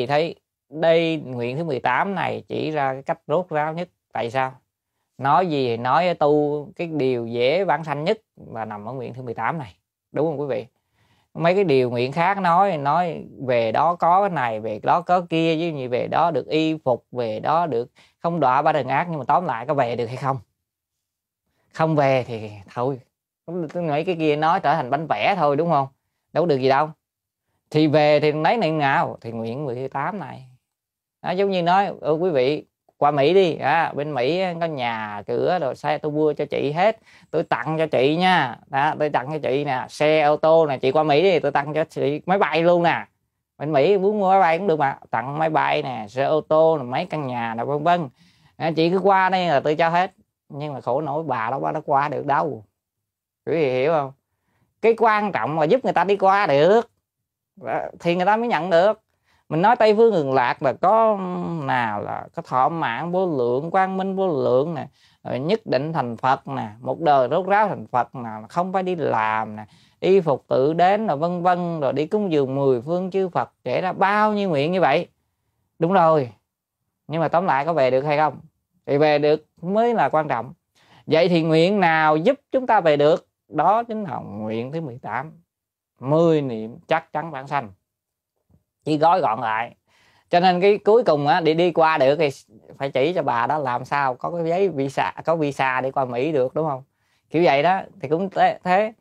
chị thấy đây nguyện thứ 18 này chỉ ra cái cách rốt ráo nhất tại sao nói gì thì nói tu cái điều dễ bản sanh nhất là nằm ở nguyện thứ 18 này đúng không quý vị mấy cái điều nguyện khác nói nói về đó có cái này về đó có kia chứ như về đó được y phục về đó được không đọa ba đường ác nhưng mà tóm lại có về được hay không không về thì thôi nghĩ cái kia nói trở thành bánh vẽ thôi đúng không đâu được gì đâu thì về thì lấy niệm nào thì nguyện 18 này đó, giống như nói ừ, quý vị qua Mỹ đi à, bên Mỹ có nhà cửa rồi xe tôi mua cho chị hết tôi tặng cho chị nha đó, tôi tặng cho chị nè xe ô tô nè chị qua Mỹ đi tôi tặng cho chị máy bay luôn nè bên Mỹ muốn mua máy bay cũng được mà tặng máy bay nè xe ô tô nè mấy căn nhà nè vân vân à, chị cứ qua đây là tôi cho hết nhưng mà khổ nổi bà đó nó qua được đâu quý vị hiểu không cái quan trọng là giúp người ta đi qua được thì người ta mới nhận được mình nói tây phương ngừng lạc là có nào là có thọ mạng vô lượng quang minh vô lượng nè nhất định thành phật nè một đời rốt ráo thành phật nè không phải đi làm nè y phục tự đến rồi vân vân rồi đi cúng dường mười phương chư phật kể ra bao nhiêu nguyện như vậy đúng rồi nhưng mà tóm lại có về được hay không thì về được mới là quan trọng vậy thì nguyện nào giúp chúng ta về được đó chính là nguyện thứ 18 10 niệm chắc chắn bản sanh chỉ gói gọn lại cho nên cái cuối cùng á, để đi qua được thì phải chỉ cho bà đó làm sao có cái giấy visa có visa để qua Mỹ được đúng không kiểu vậy đó thì cũng thế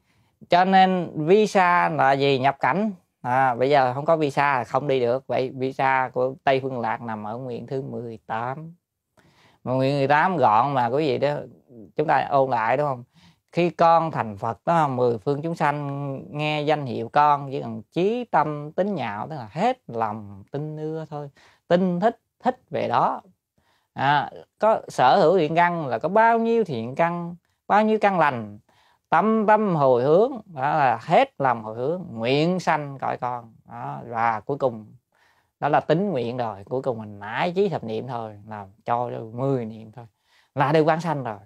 cho nên visa là gì nhập cảnh à, bây giờ không có visa là không đi được vậy visa của Tây Phương Lạc nằm ở nguyện thứ 18 tám nguyện 18 gọn mà quý vị đó chúng ta ôn lại đúng không khi con thành phật đó mười phương chúng sanh nghe danh hiệu con chỉ cần trí tâm tính nhạo tức là hết lòng tin ưa thôi tin thích thích về đó à, có sở hữu thiện căn là có bao nhiêu thiện căn bao nhiêu căn lành tâm tâm hồi hướng đó là hết lòng hồi hướng nguyện sanh cõi con đó, và cuối cùng đó là tính nguyện rồi cuối cùng mình nãi chí thập niệm thôi là cho mười niệm thôi là được quán sanh rồi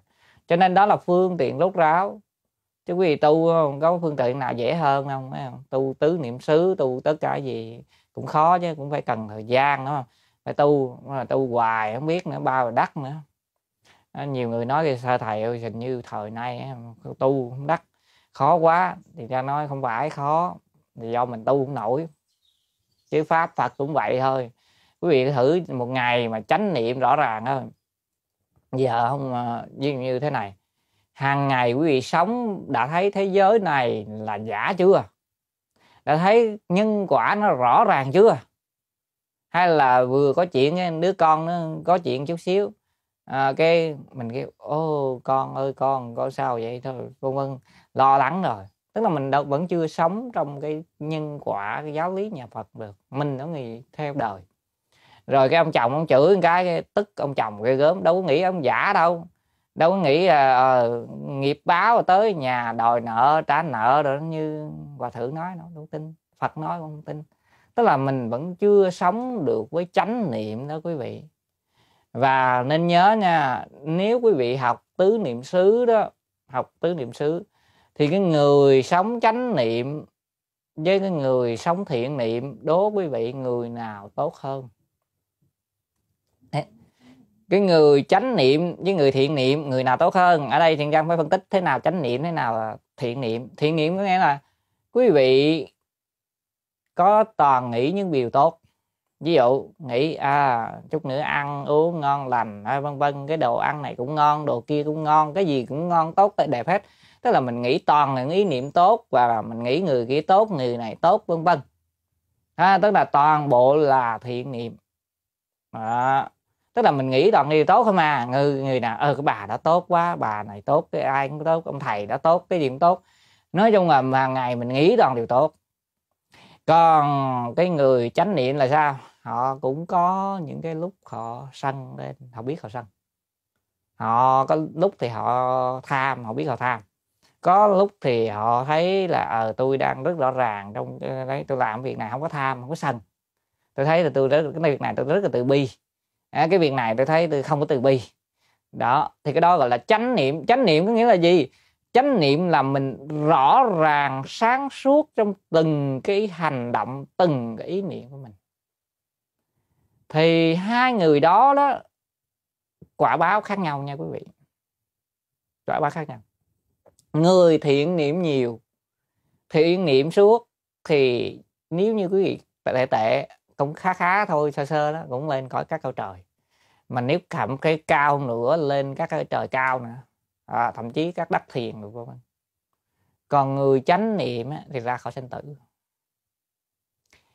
cho nên đó là phương tiện rốt ráo chứ quý vị tu không có phương tiện nào dễ hơn không tu tứ niệm xứ tu tất cả gì cũng khó chứ cũng phải cần thời gian đó, phải tu mà tu hoài không biết nữa bao đắt nữa nhiều người nói thì sao thầy hình như thời nay tu không đắt khó quá thì ra nói không phải khó thì do mình tu không nổi chứ pháp phật cũng vậy thôi quý vị thử một ngày mà chánh niệm rõ ràng thôi giờ dạ, không ví à, như thế này hàng ngày quý vị sống đã thấy thế giới này là giả chưa đã thấy nhân quả nó rõ ràng chưa hay là vừa có chuyện đứa con nó có chuyện chút xíu à, cái mình kêu ô con ơi con có sao vậy thôi vân vân lo lắng rồi tức là mình đâu vẫn chưa sống trong cái nhân quả cái giáo lý nhà Phật được mình nó người theo đời rồi cái ông chồng ông chửi cái, tức ông chồng ghê gớm đâu có nghĩ ông giả đâu đâu có nghĩ là uh, nghiệp báo tới nhà đòi nợ trả nợ rồi như hòa thượng nói nó đâu tin phật nói không tin tức là mình vẫn chưa sống được với chánh niệm đó quý vị và nên nhớ nha nếu quý vị học tứ niệm xứ đó học tứ niệm xứ thì cái người sống chánh niệm với cái người sống thiện niệm đố quý vị người nào tốt hơn cái người chánh niệm với người thiện niệm người nào tốt hơn ở đây thiện trang phải phân tích thế nào chánh niệm thế nào là thiện niệm thiện niệm có nghĩa là quý vị có toàn nghĩ những điều tốt ví dụ nghĩ à chút nữa ăn uống ngon lành à, vân vân cái đồ ăn này cũng ngon đồ kia cũng ngon cái gì cũng ngon tốt đẹp hết tức là mình nghĩ toàn là ý niệm tốt và mình nghĩ người kia tốt người này tốt vân vân à, tức là toàn bộ là thiện niệm à, tức là mình nghĩ toàn điều tốt thôi mà người người nào ờ cái bà đã tốt quá bà này tốt cái ai cũng tốt ông thầy đã tốt cái gì cũng tốt nói chung là mà ngày mình nghĩ toàn điều tốt còn cái người chánh niệm là sao họ cũng có những cái lúc họ sân lên họ biết họ sân họ có lúc thì họ tham họ biết họ tham có lúc thì họ thấy là ờ à, tôi đang rất rõ ràng trong ờ, đấy tôi làm việc này không có tham không có sân tôi thấy là tôi rất cái việc này tôi rất là tự bi à, cái việc này tôi thấy tôi không có từ bi đó thì cái đó gọi là chánh niệm chánh niệm có nghĩa là gì chánh niệm là mình rõ ràng sáng suốt trong từng cái hành động từng cái ý niệm của mình thì hai người đó đó quả báo khác nhau nha quý vị quả báo khác nhau người thiện niệm nhiều thiện niệm suốt thì nếu như quý vị tệ tệ cũng khá khá thôi sơ sơ đó cũng lên khỏi các cõi trời mà nếu thậm cái cao nữa lên các cõi trời cao nữa à, thậm chí các đất thiền được vân còn người chánh niệm á, thì ra khỏi sanh tử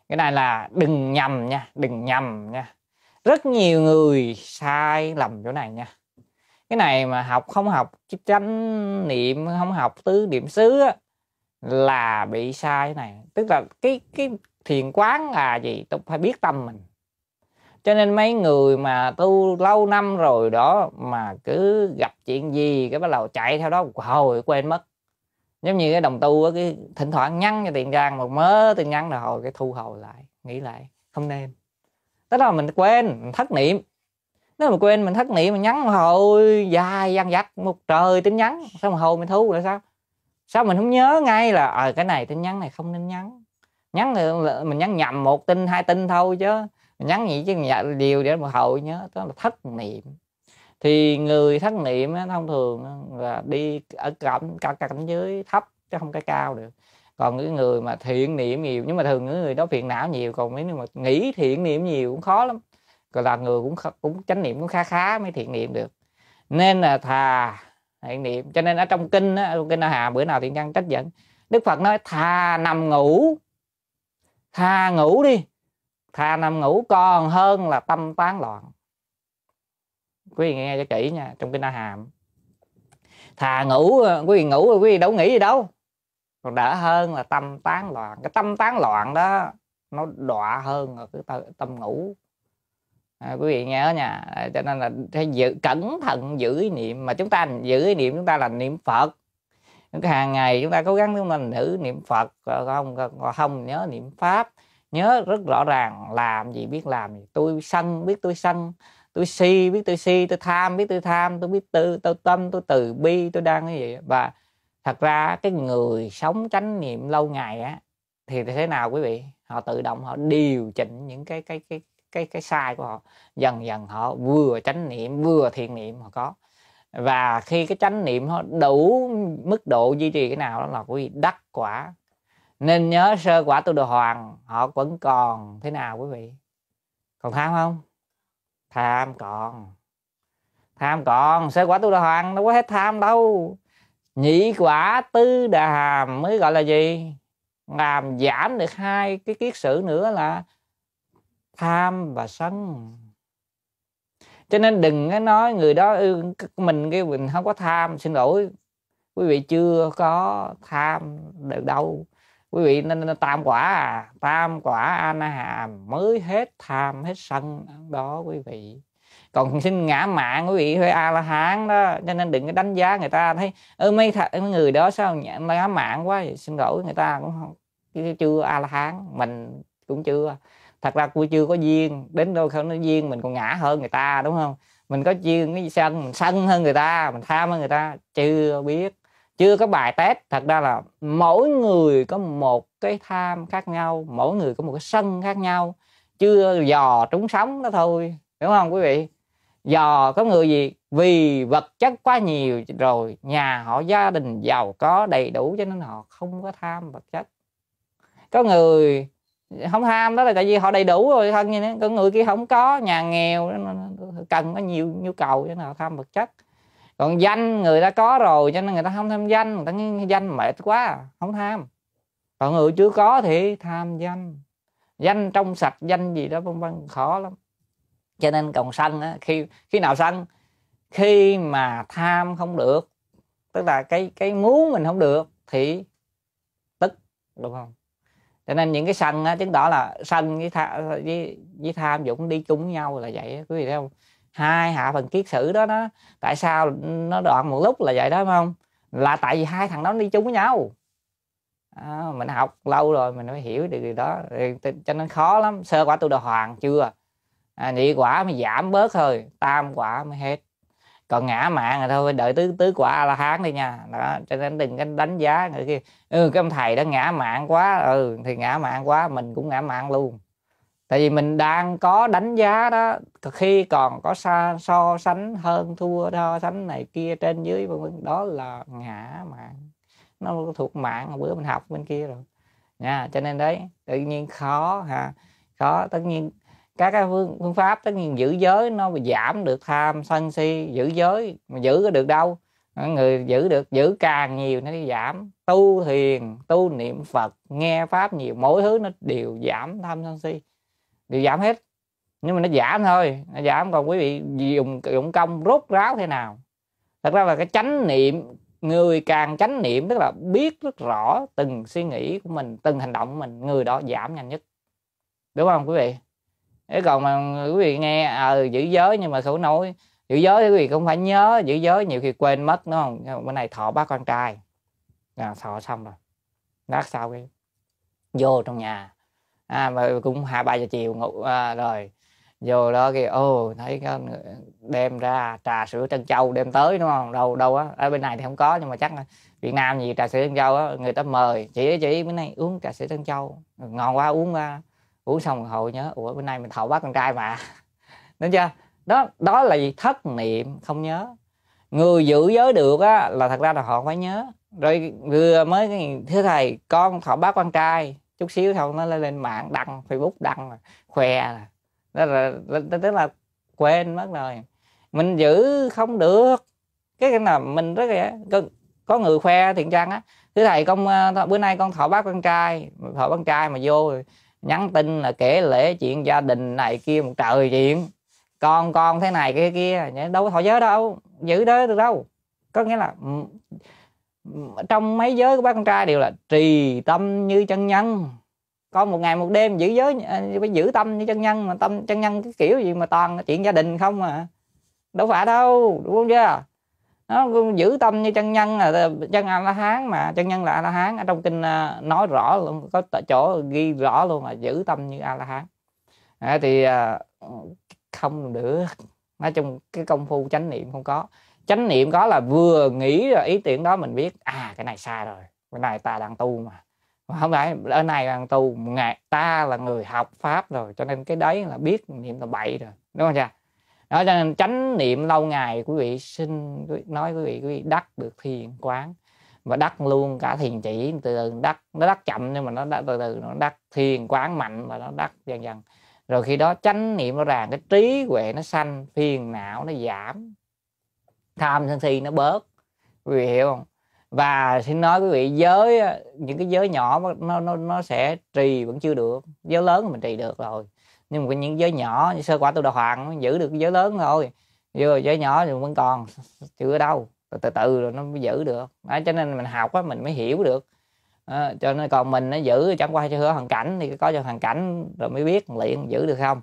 cái này là đừng nhầm nha đừng nhầm nha rất nhiều người sai lầm chỗ này nha cái này mà học không học chánh niệm không học tứ niệm xứ á, là bị sai này tức là cái cái thiền quán là gì tôi phải biết tâm mình cho nên mấy người mà tu lâu năm rồi đó mà cứ gặp chuyện gì cái bắt đầu chạy theo đó hồi quên mất giống như cái đồng tu cái thỉnh thoảng nhắn cho tiền giang một mớ tin nhắn là hồi cái thu hồi lại nghĩ lại không nên tức là mình quên mình thất niệm nếu mà quên mình thất niệm mình nhắn hồi dài dăng dắt một trời tin nhắn xong hồi mình thu là sao sao mình không nhớ ngay là ờ à, cái này tin nhắn này không nên nhắn nhắn ờ, mình nhắn nhầm một tin hai tin thôi chứ mình nhắn gì chứ dạ, điều để một hội nhớ đó là thất niệm thì người thất niệm á, thông thường là đi ở cảnh cả cảnh dưới thấp chứ không cái cao được còn cái người mà thiện niệm nhiều nhưng mà thường những người đó phiền não nhiều còn mấy người mà nghĩ thiện niệm nhiều cũng khó lắm còn là người cũng cũng chánh niệm cũng khá khá mới thiện niệm được nên là thà thiện niệm cho nên ở trong kinh á, trong kinh A Hà bữa nào thiện căn trách dẫn Đức Phật nói thà nằm ngủ thà ngủ đi thà nằm ngủ còn hơn là tâm tán loạn quý vị nghe cho kỹ nha trong kinh a hàm thà ngủ quý vị ngủ rồi quý vị đâu nghĩ gì đâu còn đỡ hơn là tâm tán loạn cái tâm tán loạn đó nó đọa hơn là cái tâm ngủ à, quý vị nhớ nha cho nên là phải giữ cẩn thận giữ ý niệm mà chúng ta giữ ý niệm chúng ta là niệm phật cái hàng ngày chúng ta cố gắng chúng ta nữ niệm phật không không nhớ niệm pháp nhớ rất rõ ràng làm gì biết làm gì tôi sân biết tôi sân tôi si biết tôi si tôi tham biết tôi tham tôi biết tư tôi tâm tôi từ bi tôi đang cái gì và thật ra cái người sống chánh niệm lâu ngày á thì thế nào quý vị họ tự động họ điều chỉnh những cái cái cái cái cái sai của họ dần dần họ vừa chánh niệm vừa thiện niệm họ có và khi cái chánh niệm nó đủ mức độ duy trì cái nào đó là quý vị đắc quả nên nhớ sơ quả tu đồ hoàng họ vẫn còn thế nào quý vị còn tham không tham còn tham còn sơ quả tu đồ hoàng đâu có hết tham đâu nhị quả tư đà hàm mới gọi là gì làm giảm được hai cái kiết sử nữa là tham và sân cho nên đừng có nói người đó ừ, mình cái mình không có tham xin lỗi quý vị chưa có tham được đâu quý vị nên, tam quả à tam quả an hàm mới hết tham hết sân đó quý vị còn xin ngã mạng quý vị phải a la hán đó cho nên đừng có đánh giá người ta thấy ơ mấy th- người đó sao ngã mạng quá vậy xin lỗi người ta cũng không chưa a la hán mình cũng chưa thật ra cô chưa có duyên đến đâu không nó duyên mình còn ngã hơn người ta đúng không mình có duyên cái sân mình sân hơn người ta mình tham hơn người ta chưa biết chưa có bài test thật ra là mỗi người có một cái tham khác nhau mỗi người có một cái sân khác nhau chưa dò trúng sống đó thôi đúng không quý vị dò có người gì vì vật chất quá nhiều rồi nhà họ gia đình giàu có đầy đủ cho nên họ không có tham vật chất có người không ham đó là tại vì họ đầy đủ rồi hơn như thế nữa người kia không có nhà nghèo cần có nhiều nhu cầu cho nên họ tham vật chất còn danh người ta có rồi cho nên người ta không tham danh người ta nghe danh mệt quá không tham còn người chưa có thì tham danh danh trong sạch danh gì đó vân vân khó lắm cho nên còn sân á, khi khi nào sân khi mà tham không được tức là cái cái muốn mình không được thì tức đúng không cho nên những cái sân á, chứng tỏ là sân với, tha, với, với tham dũng đi chung với nhau là vậy quý vị thấy không hai hạ phần kiết sử đó nó tại sao nó đoạn một lúc là vậy đó phải không là tại vì hai thằng đó đi chung với nhau à, mình học lâu rồi mình mới hiểu được điều đó cho nên khó lắm sơ quả tu đà hoàng chưa à, nhị quả mới giảm bớt thôi tam quả mới hết còn ngã mạng rồi thôi đợi tứ tứ quả a la hán đi nha đó cho nên đừng có đánh giá người kia ừ cái ông thầy đó ngã mạng quá ừ thì ngã mạng quá mình cũng ngã mạng luôn tại vì mình đang có đánh giá đó khi còn có so, so sánh hơn thua so sánh này kia trên dưới đó là ngã mạng nó thuộc mạng bữa mình học bên kia rồi nha cho nên đấy tự nhiên khó ha khó tất nhiên các cái phương, phương pháp tất nhiên giữ giới nó mà giảm được tham sân si giữ giới mà giữ được đâu ờ, người giữ được giữ càng nhiều nó giảm tu thiền tu niệm phật nghe pháp nhiều mỗi thứ nó đều giảm tham sân si đều giảm hết nhưng mà nó giảm thôi nó giảm còn quý vị dùng dụng công rút ráo thế nào thật ra là cái chánh niệm người càng chánh niệm tức là biết rất rõ từng suy nghĩ của mình từng hành động của mình người đó giảm nhanh nhất đúng không quý vị thế còn mà quý vị nghe ờ à, giữ giới nhưng mà khẩu nói giữ giới thì quý vị cũng phải nhớ giữ giới nhiều khi quên mất đúng không nhưng bữa nay thọ bác con trai à, thọ xong rồi lát sau cái vô trong nhà à, mà cũng hai ba giờ chiều ngủ à, rồi vô đó kìa ô thấy có đem ra trà sữa trân châu đem tới đúng không đâu đâu á ở bên này thì không có nhưng mà chắc là việt nam gì trà sữa trân châu á người ta mời chỉ chỉ bữa nay uống trà sữa trân châu ngon quá uống ra uống xong hậu nhớ ủa bữa nay mình thọ bác con trai mà đúng chưa đó đó là gì thất niệm không nhớ người giữ giới được á là thật ra là họ phải nhớ rồi vừa mới thưa thầy con thọ bác con trai chút xíu xong nó lên mạng đăng facebook đăng khoe đó là tức là quên mất rồi mình giữ không được cái cái là mình rất là có, có người khoe thiện trang á thứ thầy con ờ, bữa nay con thọ bác con trai thọ con trai mà vô rồi nhắn tin là kể lễ chuyện gia đình này kia một trời chuyện con con thế này kia kia đâu có thọ giới đâu giữ đó được đâu có nghĩa là ừ, ừ, trong mấy giới của bác con trai đều là trì tâm như chân nhân con một ngày một đêm giữ giới à, phải giữ tâm như chân nhân mà tâm chân nhân cái kiểu gì mà toàn chuyện gia đình không à đâu phải đâu đúng không chưa nó giữ tâm như chân nhân là chân a la hán mà chân nhân là a la hán ở trong kinh à, nói rõ luôn có chỗ ghi rõ luôn là giữ tâm như a la hán à, thì không được nói chung cái công phu chánh niệm không có chánh niệm có là vừa nghĩ là ý tưởng đó mình biết à cái này sai rồi cái này ta đang tu mà không phải ở này đang tu ngày ta là người học pháp rồi cho nên cái đấy là biết niệm là bậy rồi đúng không cha đó cho nên chánh niệm lâu ngày quý vị xin nói quý vị quý vị đắc được thiền quán và đắc luôn cả thiền chỉ từ từ đắc nó đắc chậm nhưng mà nó đắc, từ từ nó đắc thiền quán mạnh và nó đắc dần dần rồi khi đó chánh niệm nó ràng cái trí huệ nó sanh phiền não nó giảm tham sân si nó bớt quý vị hiểu không và xin nói quý vị giới ờ, những cái giới nhỏ nó nó nó sẽ trì vẫn chưa được giới lớn mình trì được rồi nhưng mà những giới nhỏ như sơ quả tôi đạo hoàn giữ được giới lớn thôi vừa giới nhỏ thì vẫn còn chưa đâu từ từ, từ rồi nó mới giữ được đó, cho nên mình học á mình mới hiểu được à, cho nên còn mình nó giữ chẳng qua cho hứa hoàn cảnh thì có cho hoàn cảnh rồi mới biết luyện giữ được không